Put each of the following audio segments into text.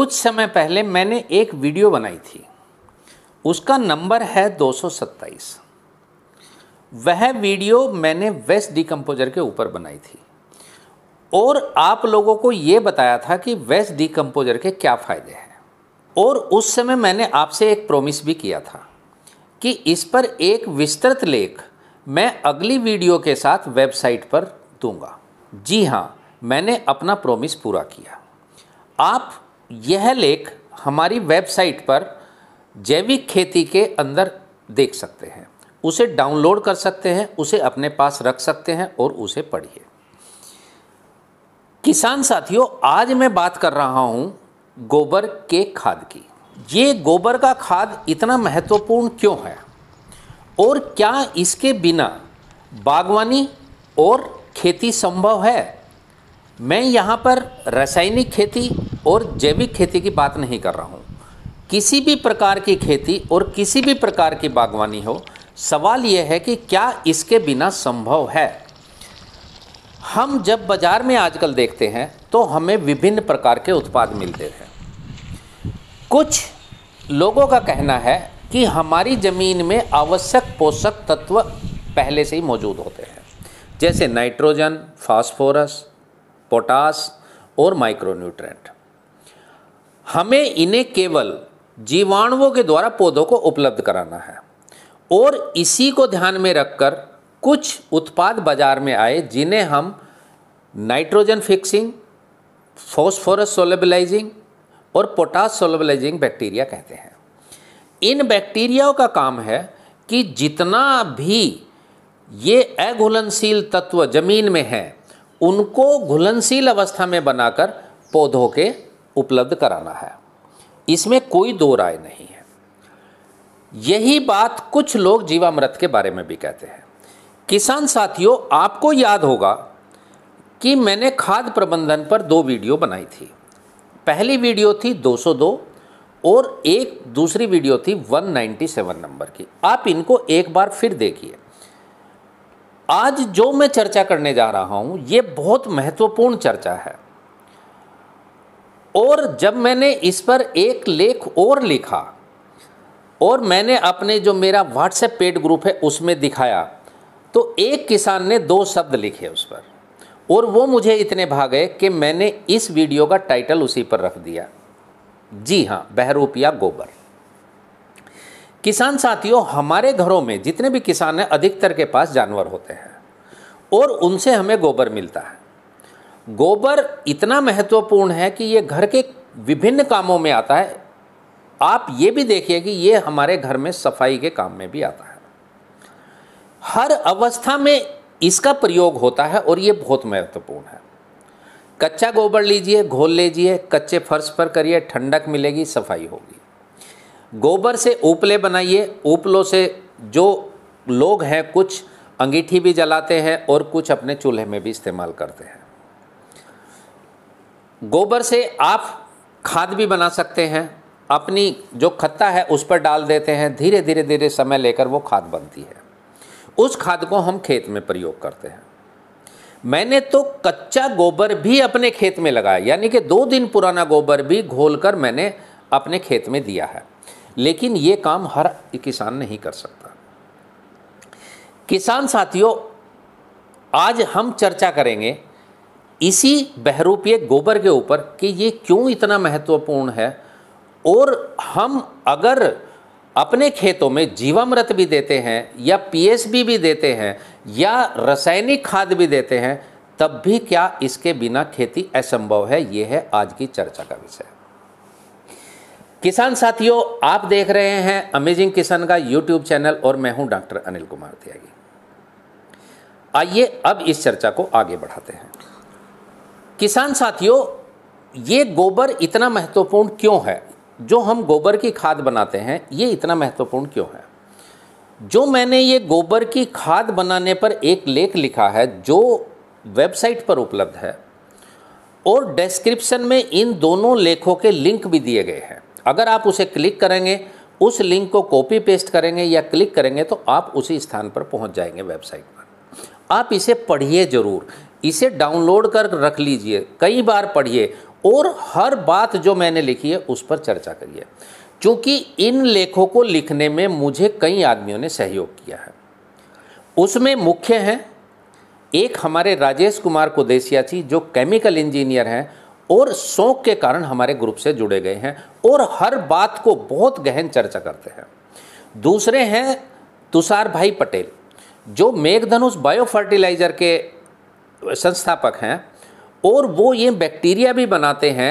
कुछ समय पहले मैंने एक वीडियो बनाई थी उसका नंबर है 227 वह वीडियो मैंने वेस्ट डिकम्पोजर के ऊपर बनाई थी और आप लोगों को ये बताया था कि वेस्ट डिकम्पोजर के क्या फ़ायदे हैं और उस समय मैंने आपसे एक प्रोमिस भी किया था कि इस पर एक विस्तृत लेख मैं अगली वीडियो के साथ वेबसाइट पर दूंगा जी हाँ मैंने अपना प्रोमिस पूरा किया आप यह लेख हमारी वेबसाइट पर जैविक खेती के अंदर देख सकते हैं उसे डाउनलोड कर सकते हैं उसे अपने पास रख सकते हैं और उसे पढ़िए किसान साथियों आज मैं बात कर रहा हूं गोबर के खाद की ये गोबर का खाद इतना महत्वपूर्ण क्यों है और क्या इसके बिना बागवानी और खेती संभव है मैं यहाँ पर रासायनिक खेती और जैविक खेती की बात नहीं कर रहा हूँ किसी भी प्रकार की खेती और किसी भी प्रकार की बागवानी हो सवाल यह है कि क्या इसके बिना संभव है हम जब बाज़ार में आजकल देखते हैं तो हमें विभिन्न प्रकार के उत्पाद मिलते हैं कुछ लोगों का कहना है कि हमारी ज़मीन में आवश्यक पोषक तत्व पहले से ही मौजूद होते हैं जैसे नाइट्रोजन फास्फोरस पोटास और माइक्रोन्यूट्रेंट हमें इन्हें केवल जीवाणुओं के द्वारा पौधों को उपलब्ध कराना है और इसी को ध्यान में रखकर कुछ उत्पाद बाजार में आए जिन्हें हम नाइट्रोजन फिक्सिंग फॉस्फोरस सोलेबलाइजिंग और पोटास सोलेबलाइजिंग बैक्टीरिया कहते हैं इन बैक्टीरियाओं का काम है कि जितना भी ये अघुलनशील तत्व जमीन में है उनको घुलनशील अवस्था में बनाकर पौधों के उपलब्ध कराना है इसमें कोई दो राय नहीं है यही बात कुछ लोग जीवामृत के बारे में भी कहते हैं किसान साथियों आपको याद होगा कि मैंने खाद प्रबंधन पर दो वीडियो बनाई थी पहली वीडियो थी 202 और एक दूसरी वीडियो थी 197 नंबर की आप इनको एक बार फिर देखिए आज जो मैं चर्चा करने जा रहा हूँ ये बहुत महत्वपूर्ण चर्चा है और जब मैंने इस पर एक लेख और लिखा और मैंने अपने जो मेरा व्हाट्सएप पेड ग्रुप है उसमें दिखाया तो एक किसान ने दो शब्द लिखे उस पर और वो मुझे इतने भागे कि मैंने इस वीडियो का टाइटल उसी पर रख दिया जी हाँ बहरूपिया गोबर किसान साथियों हमारे घरों में जितने भी किसान हैं अधिकतर के पास जानवर होते हैं और उनसे हमें गोबर मिलता है गोबर इतना महत्वपूर्ण है कि ये घर के विभिन्न कामों में आता है आप ये भी देखिए कि ये हमारे घर में सफाई के काम में भी आता है हर अवस्था में इसका प्रयोग होता है और ये बहुत महत्वपूर्ण है कच्चा गोबर लीजिए घोल लीजिए कच्चे फर्श पर करिए ठंडक मिलेगी सफाई होगी गोबर से उपले बनाइए उपलों से जो लोग हैं कुछ अंगीठी भी जलाते हैं और कुछ अपने चूल्हे में भी इस्तेमाल करते हैं गोबर से आप खाद भी बना सकते हैं अपनी जो खत्ता है उस पर डाल देते हैं धीरे धीरे धीरे समय लेकर वो खाद बनती है उस खाद को हम खेत में प्रयोग करते हैं मैंने तो कच्चा गोबर भी अपने खेत में लगाया यानी कि दो दिन पुराना गोबर भी घोल कर मैंने अपने खेत में दिया है लेकिन ये काम हर किसान नहीं कर सकता किसान साथियों आज हम चर्चा करेंगे इसी बहरूपीय गोबर के ऊपर कि ये क्यों इतना महत्वपूर्ण है और हम अगर अपने खेतों में जीवामृत भी देते हैं या पीएसबी भी देते हैं या रासायनिक खाद भी देते हैं तब भी क्या इसके बिना खेती असंभव है ये है आज की चर्चा का विषय किसान साथियों आप देख रहे हैं अमेजिंग किसान का यूट्यूब चैनल और मैं हूं डॉक्टर अनिल कुमार त्यागी आइए अब इस चर्चा को आगे बढ़ाते हैं किसान साथियों ये गोबर इतना महत्वपूर्ण क्यों है जो हम गोबर की खाद बनाते हैं ये इतना महत्वपूर्ण क्यों है जो मैंने ये गोबर की खाद बनाने पर एक लेख लिखा है जो वेबसाइट पर उपलब्ध है और डिस्क्रिप्शन में इन दोनों लेखों के लिंक भी दिए गए हैं अगर आप उसे क्लिक करेंगे उस लिंक को कॉपी पेस्ट करेंगे या क्लिक करेंगे तो आप उसी स्थान पर पहुंच जाएंगे वेबसाइट पर आप इसे पढ़िए ज़रूर इसे डाउनलोड कर रख लीजिए कई बार पढ़िए और हर बात जो मैंने लिखी है उस पर चर्चा करिए क्योंकि इन लेखों को लिखने में मुझे कई आदमियों ने सहयोग किया है उसमें मुख्य हैं एक हमारे राजेश कुमार कुदेसिया जी जो केमिकल इंजीनियर हैं और शौक के कारण हमारे ग्रुप से जुड़े गए हैं और हर बात को बहुत गहन चर्चा करते हैं दूसरे हैं तुषार भाई पटेल जो मेघधनुष बायो फर्टिलाइज़र के संस्थापक हैं और वो ये बैक्टीरिया भी बनाते हैं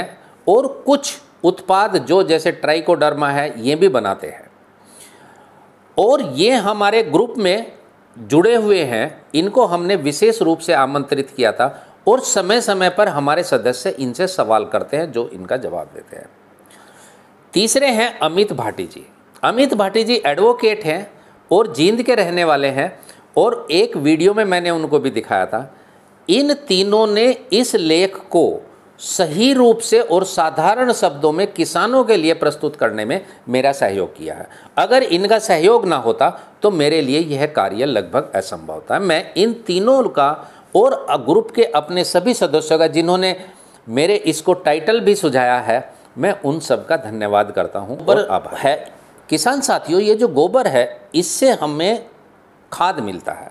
और कुछ उत्पाद जो जैसे ट्राइकोडर्मा है ये भी बनाते हैं और ये हमारे ग्रुप में जुड़े हुए हैं इनको हमने विशेष रूप से आमंत्रित किया था और समय समय पर हमारे सदस्य इनसे सवाल करते हैं जो इनका जवाब देते हैं तीसरे हैं अमित भाटी जी अमित भाटी जी एडवोकेट हैं और जींद के रहने वाले हैं और एक वीडियो में मैंने उनको भी दिखाया था इन तीनों ने इस लेख को सही रूप से और साधारण शब्दों में किसानों के लिए प्रस्तुत करने में मेरा सहयोग किया है अगर इनका सहयोग ना होता तो मेरे लिए यह कार्य लगभग असंभव था मैं इन तीनों का और ग्रुप के अपने सभी सदस्यों का जिन्होंने मेरे इसको टाइटल भी सुझाया है मैं उन सब का धन्यवाद करता हूँ पर अब है किसान साथियों ये जो गोबर है इससे हमें खाद मिलता है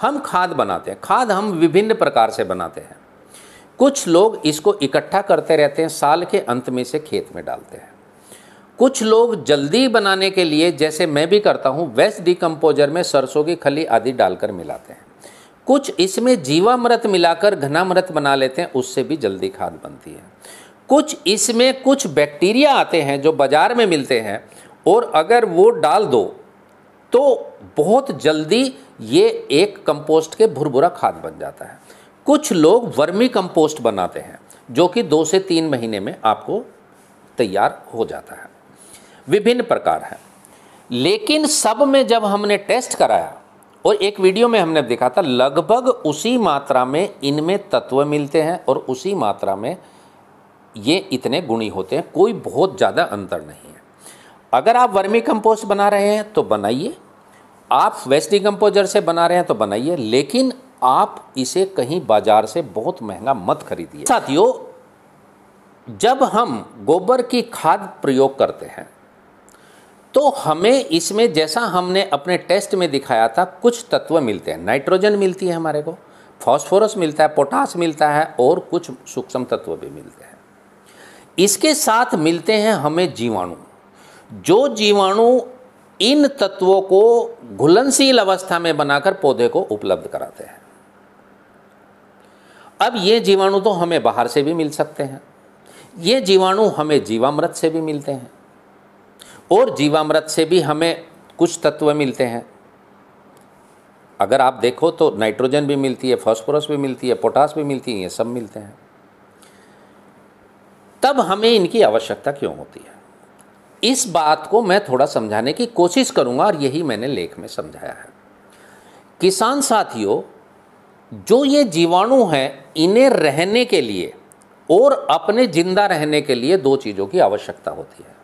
हम खाद बनाते हैं खाद हम विभिन्न प्रकार से बनाते हैं कुछ लोग इसको इकट्ठा करते रहते हैं साल के अंत में से खेत में डालते हैं कुछ लोग जल्दी बनाने के लिए जैसे मैं भी करता हूँ वेस्ट डिकम्पोजर में सरसों की खली आदि डालकर मिलाते हैं कुछ इसमें जीवामृत मिलाकर घनामृत बना लेते हैं उससे भी जल्दी खाद बनती है कुछ इसमें कुछ बैक्टीरिया आते हैं जो बाज़ार में मिलते हैं और अगर वो डाल दो तो बहुत जल्दी ये एक कंपोस्ट के भुरभुरा खाद बन जाता है कुछ लोग वर्मी कंपोस्ट बनाते हैं जो कि दो से तीन महीने में आपको तैयार हो जाता है विभिन्न प्रकार हैं लेकिन सब में जब हमने टेस्ट कराया और एक वीडियो में हमने देखा था लगभग उसी मात्रा में इनमें तत्व मिलते हैं और उसी मात्रा में ये इतने गुणी होते हैं कोई बहुत ज़्यादा अंतर नहीं है अगर आप वर्मी कंपोस्ट बना रहे हैं तो बनाइए आप वेस्टी कंपोजर से बना रहे हैं तो बनाइए लेकिन आप इसे कहीं बाजार से बहुत महंगा मत खरीदिए साथियों जब हम गोबर की खाद प्रयोग करते हैं तो हमें इसमें जैसा हमने अपने टेस्ट में दिखाया था कुछ तत्व मिलते हैं नाइट्रोजन मिलती है हमारे को फॉस्फोरस मिलता है पोटास मिलता है और कुछ सूक्ष्म तत्व भी मिलते हैं इसके साथ मिलते हैं हमें जीवाणु जो जीवाणु इन तत्वों को घुलनशील अवस्था में बनाकर पौधे को उपलब्ध कराते हैं अब ये जीवाणु तो हमें बाहर से भी मिल सकते हैं ये जीवाणु हमें जीवामृत से भी मिलते हैं और जीवामृत से भी हमें कुछ तत्व मिलते हैं अगर आप देखो तो नाइट्रोजन भी मिलती है फॉस्फोरस भी मिलती है पोटास भी मिलती है ये सब मिलते हैं तब हमें इनकी आवश्यकता क्यों होती है इस बात को मैं थोड़ा समझाने की कोशिश करूंगा और यही मैंने लेख में समझाया है किसान साथियों जो ये जीवाणु हैं इन्हें रहने के लिए और अपने जिंदा रहने के लिए दो चीज़ों की आवश्यकता होती है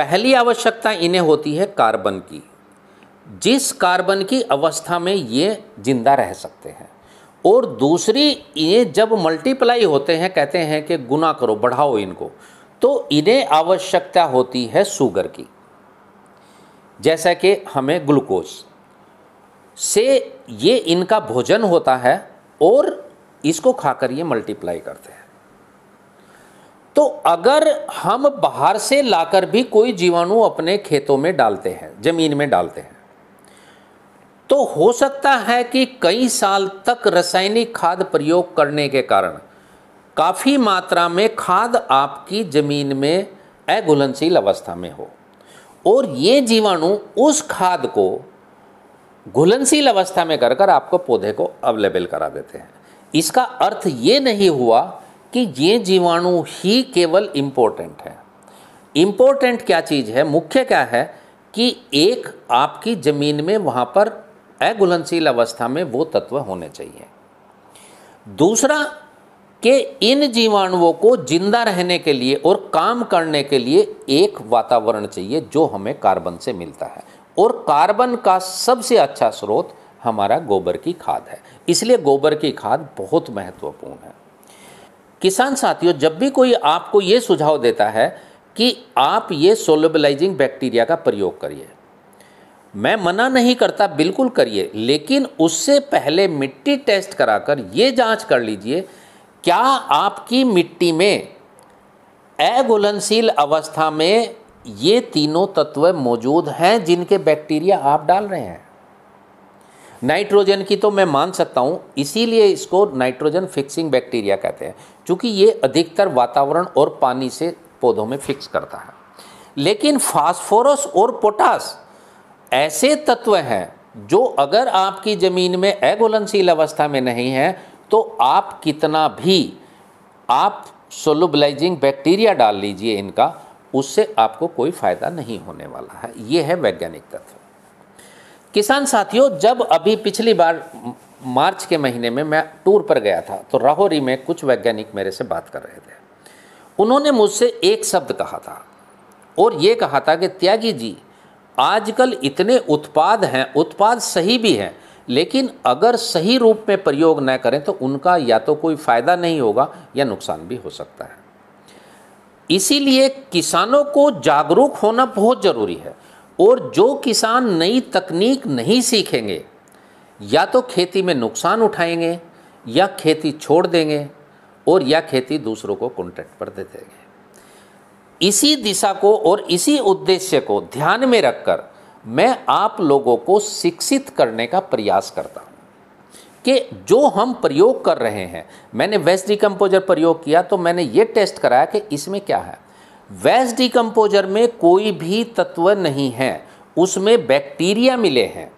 पहली आवश्यकता इन्हें होती है कार्बन की जिस कार्बन की अवस्था में ये जिंदा रह सकते हैं और दूसरी ये जब मल्टीप्लाई होते हैं कहते हैं कि गुना करो बढ़ाओ इनको तो इन्हें आवश्यकता होती है शुगर की जैसा कि हमें ग्लूकोज से ये इनका भोजन होता है और इसको खाकर ये मल्टीप्लाई करते हैं तो अगर हम बाहर से लाकर भी कोई जीवाणु अपने खेतों में डालते हैं जमीन में डालते हैं तो हो सकता है कि कई साल तक रासायनिक खाद प्रयोग करने के कारण काफ़ी मात्रा में खाद आपकी ज़मीन में अघुलनशील अवस्था में हो और ये जीवाणु उस खाद को घुलनशील अवस्था में कर कर आपको पौधे को अवेलेबल करा देते हैं इसका अर्थ ये नहीं हुआ कि ये जीवाणु ही केवल इम्पोर्टेंट है इम्पोर्टेंट क्या चीज़ है मुख्य क्या है कि एक आपकी ज़मीन में वहाँ पर अगुलनशील अवस्था में वो तत्व होने चाहिए दूसरा कि इन जीवाणुओं को जिंदा रहने के लिए और काम करने के लिए एक वातावरण चाहिए जो हमें कार्बन से मिलता है और कार्बन का सबसे अच्छा स्रोत हमारा गोबर की खाद है इसलिए गोबर की खाद बहुत महत्वपूर्ण है किसान साथियों जब भी कोई आपको ये सुझाव देता है कि आप ये सोलबलाइजिंग बैक्टीरिया का प्रयोग करिए मैं मना नहीं करता बिल्कुल करिए लेकिन उससे पहले मिट्टी टेस्ट कराकर ये जांच कर लीजिए क्या आपकी मिट्टी में अघुलनशील अवस्था में ये तीनों तत्व मौजूद हैं जिनके बैक्टीरिया आप डाल रहे हैं नाइट्रोजन की तो मैं मान सकता हूँ इसीलिए इसको नाइट्रोजन फिक्सिंग बैक्टीरिया कहते हैं क्योंकि ये अधिकतर वातावरण और पानी से पौधों में फिक्स करता है लेकिन फास्फोरस और पोटास ऐसे तत्व हैं जो अगर आपकी ज़मीन में एगोलनशील अवस्था में नहीं है तो आप कितना भी आप सोलुबलाइजिंग बैक्टीरिया डाल लीजिए इनका उससे आपको कोई फ़ायदा नहीं होने वाला है ये है वैज्ञानिक तत्व किसान साथियों जब अभी पिछली बार मार्च के महीने में मैं टूर पर गया था तो राहौरी में कुछ वैज्ञानिक मेरे से बात कर रहे थे उन्होंने मुझसे एक शब्द कहा था और ये कहा था कि त्यागी जी आजकल इतने उत्पाद हैं उत्पाद सही भी हैं लेकिन अगर सही रूप में प्रयोग न करें तो उनका या तो कोई फ़ायदा नहीं होगा या नुकसान भी हो सकता है इसीलिए किसानों को जागरूक होना बहुत ज़रूरी है और जो किसान नई तकनीक नहीं सीखेंगे या तो खेती में नुकसान उठाएंगे या खेती छोड़ देंगे और या खेती दूसरों को कॉन्ट्रैक्ट पर दे देंगे इसी दिशा को और इसी उद्देश्य को ध्यान में रखकर मैं आप लोगों को शिक्षित करने का प्रयास करता हूँ कि जो हम प्रयोग कर रहे हैं मैंने वेस्ट डिकम्पोजर प्रयोग किया तो मैंने ये टेस्ट कराया कि इसमें क्या है वैस डिकम्पोजर में कोई भी तत्व नहीं है उसमें बैक्टीरिया मिले हैं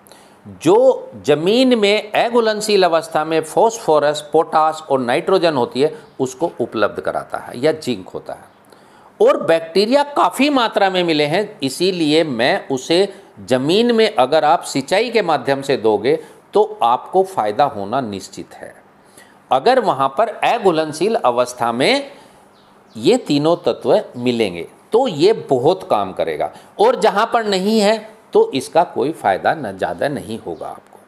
जो जमीन में एगुलनशील अवस्था में फॉस्फोरस पोटास और नाइट्रोजन होती है उसको उपलब्ध कराता है या जिंक होता है और बैक्टीरिया काफ़ी मात्रा में मिले हैं इसीलिए मैं उसे ज़मीन में अगर आप सिंचाई के माध्यम से दोगे तो आपको फ़ायदा होना निश्चित है अगर वहाँ पर अघुलनशील अवस्था में ये तीनों तत्व मिलेंगे तो ये बहुत काम करेगा और जहाँ पर नहीं है तो इसका कोई फ़ायदा न ज़्यादा नहीं होगा आपको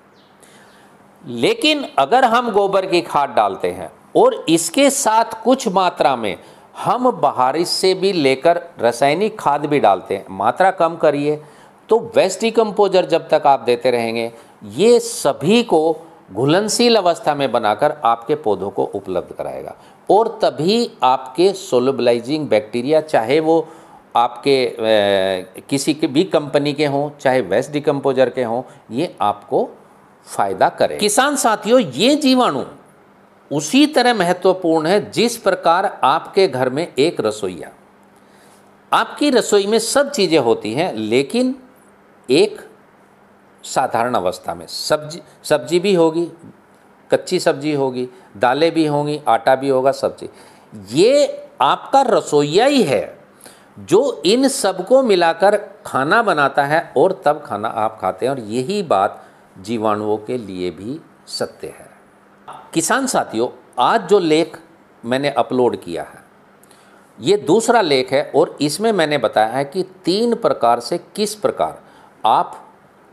लेकिन अगर हम गोबर की खाद डालते हैं और इसके साथ कुछ मात्रा में हम बाहरी से भी लेकर रासायनिक खाद भी डालते हैं मात्रा कम करिए तो वेस्टी कंपोजर जब तक आप देते रहेंगे ये सभी को घुलनशील अवस्था में बनाकर आपके पौधों को उपलब्ध कराएगा और तभी आपके सोलबलाइजिंग बैक्टीरिया चाहे वो आपके ए, किसी के भी कंपनी के हों चाहे वेस्ट डिकम्पोजर के हों ये आपको फ़ायदा करें किसान साथियों ये जीवाणु उसी तरह महत्वपूर्ण है जिस प्रकार आपके घर में एक रसोईया आपकी रसोई में सब चीज़ें होती हैं लेकिन एक साधारण अवस्था में सब्जी सब्जी भी होगी कच्ची सब्जी होगी दालें भी होंगी आटा भी होगा सब्जी ये आपका रसोईया ही है जो इन सब को मिलाकर खाना बनाता है और तब खाना आप खाते हैं और यही बात जीवाणुओं के लिए भी सत्य है किसान साथियों आज जो लेख मैंने अपलोड किया है ये दूसरा लेख है और इसमें मैंने बताया है कि तीन प्रकार से किस प्रकार आप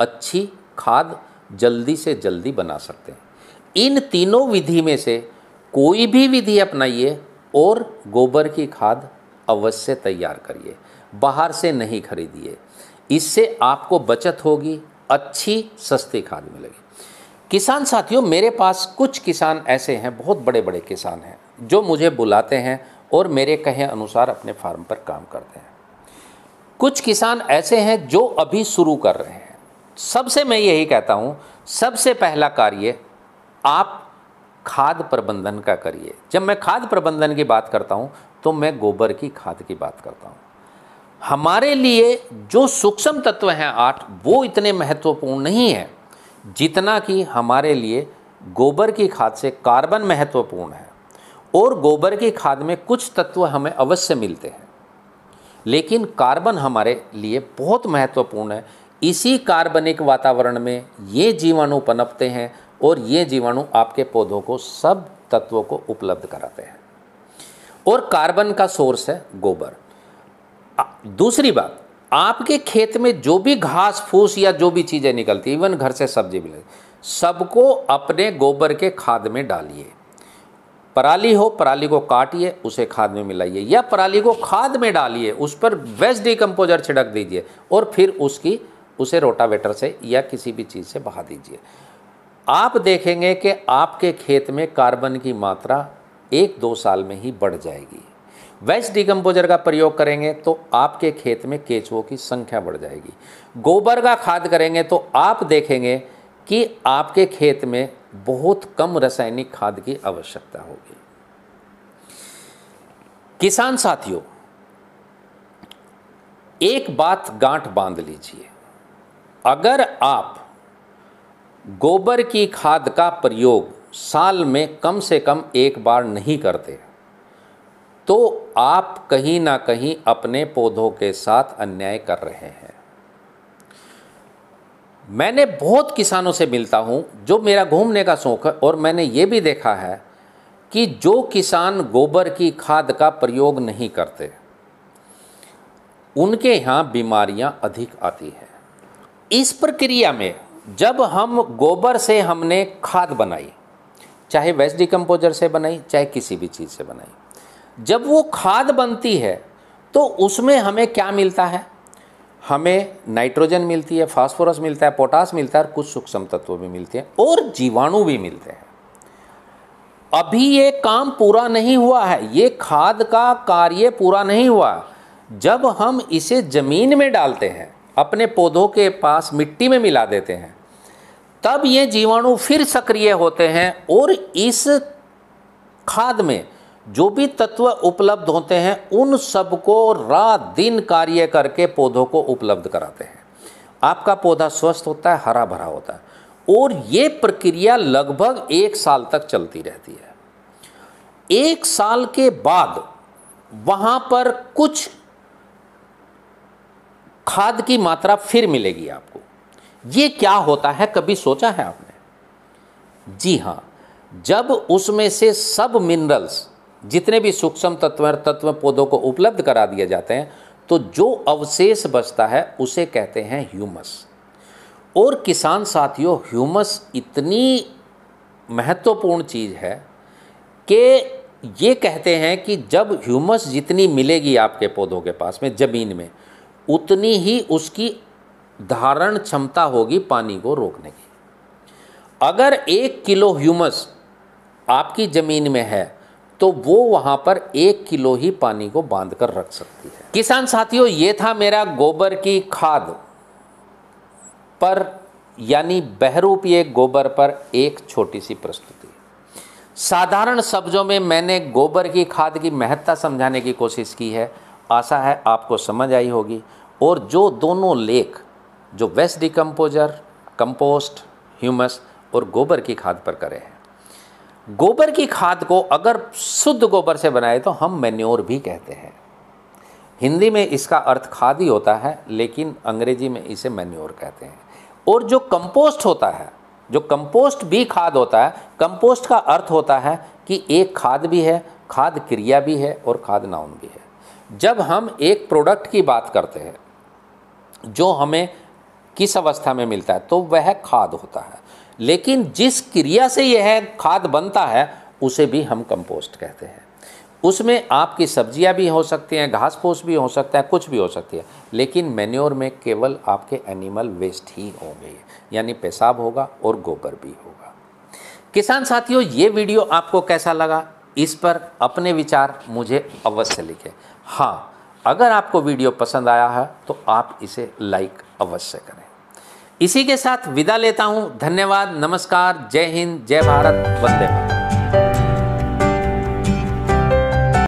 अच्छी खाद जल्दी से जल्दी बना सकते हैं इन तीनों विधि में से कोई भी विधि अपनाइए और गोबर की खाद अवश्य तैयार करिए बाहर से नहीं खरीदिए इससे आपको बचत होगी अच्छी सस्ती खाद मिलेगी किसान साथियों मेरे पास कुछ किसान ऐसे हैं बहुत बड़े बड़े किसान हैं जो मुझे बुलाते हैं और मेरे कहे अनुसार अपने फार्म पर काम करते हैं कुछ किसान ऐसे हैं जो अभी शुरू कर रहे हैं सबसे मैं यही कहता हूँ सबसे पहला कार्य आप खाद प्रबंधन का करिए जब मैं खाद प्रबंधन की बात करता हूँ तो मैं गोबर की खाद की बात करता हूँ हमारे लिए जो सूक्ष्म तत्व हैं आठ वो इतने महत्वपूर्ण नहीं है जितना कि हमारे लिए गोबर की खाद से कार्बन महत्वपूर्ण है और गोबर की खाद में कुछ तत्व हमें अवश्य मिलते हैं लेकिन कार्बन हमारे लिए बहुत महत्वपूर्ण है इसी कार्बनिक वातावरण में ये जीवाणु पनपते हैं और ये जीवाणु आपके पौधों को सब तत्वों को उपलब्ध कराते हैं और कार्बन का सोर्स है गोबर दूसरी बात आपके खेत में जो भी घास फूस या जो भी चीज़ें निकलती इवन घर से सब्जी मिले सबको अपने गोबर के खाद में डालिए पराली हो पराली को काटिए उसे खाद में मिलाइए या पराली को खाद में डालिए उस पर वेस्ट डिकम्पोजर छिड़क दीजिए और फिर उसकी उसे रोटावेटर से या किसी भी चीज़ से बहा दीजिए आप देखेंगे कि आपके खेत में कार्बन की मात्रा एक दो साल में ही बढ़ जाएगी वेस्ट डिकम्पोजर का प्रयोग करेंगे तो आपके खेत में केचुओं की संख्या बढ़ जाएगी गोबर का खाद करेंगे तो आप देखेंगे कि आपके खेत में बहुत कम रासायनिक खाद की आवश्यकता होगी किसान साथियों एक बात गांठ बांध लीजिए अगर आप गोबर की खाद का प्रयोग साल में कम से कम एक बार नहीं करते तो आप कहीं ना कहीं अपने पौधों के साथ अन्याय कर रहे हैं मैंने बहुत किसानों से मिलता हूं जो मेरा घूमने का शौक है और मैंने ये भी देखा है कि जो किसान गोबर की खाद का प्रयोग नहीं करते उनके यहाँ बीमारियाँ अधिक आती हैं इस प्रक्रिया में जब हम गोबर से हमने खाद बनाई चाहे वेस्ट डिकम्पोजर से बनाई चाहे किसी भी चीज़ से बनाई जब वो खाद बनती है तो उसमें हमें क्या मिलता है हमें नाइट्रोजन मिलती है फास्फोरस मिलता है पोटास मिलता है और कुछ सूक्ष्म तत्व भी मिलते हैं और जीवाणु भी मिलते हैं अभी ये काम पूरा नहीं हुआ है ये खाद का कार्य पूरा नहीं हुआ जब हम इसे ज़मीन में डालते हैं अपने पौधों के पास मिट्टी में मिला देते हैं तब ये जीवाणु फिर सक्रिय होते हैं और इस खाद में जो भी तत्व उपलब्ध होते हैं उन सबको रात दिन कार्य करके पौधों को उपलब्ध कराते हैं आपका पौधा स्वस्थ होता है हरा भरा होता है और ये प्रक्रिया लगभग एक साल तक चलती रहती है एक साल के बाद वहाँ पर कुछ खाद की मात्रा फिर मिलेगी आपको ये क्या होता है कभी सोचा है आपने जी हाँ जब उसमें से सब मिनरल्स जितने भी सूक्ष्म तत्व तत्व पौधों को उपलब्ध करा दिए जाते हैं तो जो अवशेष बचता है उसे कहते हैं ह्यूमस और किसान साथियों ह्यूमस इतनी महत्वपूर्ण चीज़ है कि ये कहते हैं कि जब ह्यूमस जितनी मिलेगी आपके पौधों के पास में ज़मीन में उतनी ही उसकी धारण क्षमता होगी पानी को रोकने की अगर एक किलो ह्यूमस आपकी ज़मीन में है तो वो वहां पर एक किलो ही पानी को बांध कर रख सकती है किसान साथियों ये था मेरा गोबर की खाद पर यानी बहरूपीय गोबर पर एक छोटी सी प्रस्तुति साधारण शब्दों में मैंने गोबर की खाद की महत्ता समझाने की कोशिश की है आशा है आपको समझ आई होगी और जो दोनों लेख जो वेस्ट डिकम्पोजर कंपोस्ट ह्यूमस और गोबर की खाद पर करे हैं गोबर की खाद को अगर शुद्ध गोबर से बनाए तो हम मेन्योर भी कहते हैं हिंदी में इसका अर्थ खाद ही होता है लेकिन अंग्रेजी में इसे मेन्योर कहते हैं और जो कंपोस्ट होता है जो कंपोस्ट भी खाद होता है कंपोस्ट का अर्थ होता है कि एक खाद भी है खाद क्रिया भी है और खाद नाउन भी है जब हम एक प्रोडक्ट की बात करते हैं जो हमें किस अवस्था में मिलता है तो वह खाद होता है लेकिन जिस क्रिया से यह खाद बनता है उसे भी हम कंपोस्ट कहते हैं उसमें आपकी सब्जियां भी हो सकती हैं घास फूस भी हो सकता है कुछ भी हो सकती है लेकिन मेन्योर में केवल आपके एनिमल वेस्ट ही होंगे यानी पेशाब होगा और गोबर भी होगा किसान साथियों ये वीडियो आपको कैसा लगा इस पर अपने विचार मुझे अवश्य लिखें हाँ अगर आपको वीडियो पसंद आया है तो आप इसे लाइक अवश्य करें इसी के साथ विदा लेता हूँ धन्यवाद नमस्कार जय हिंद जय भारत वंदे भारत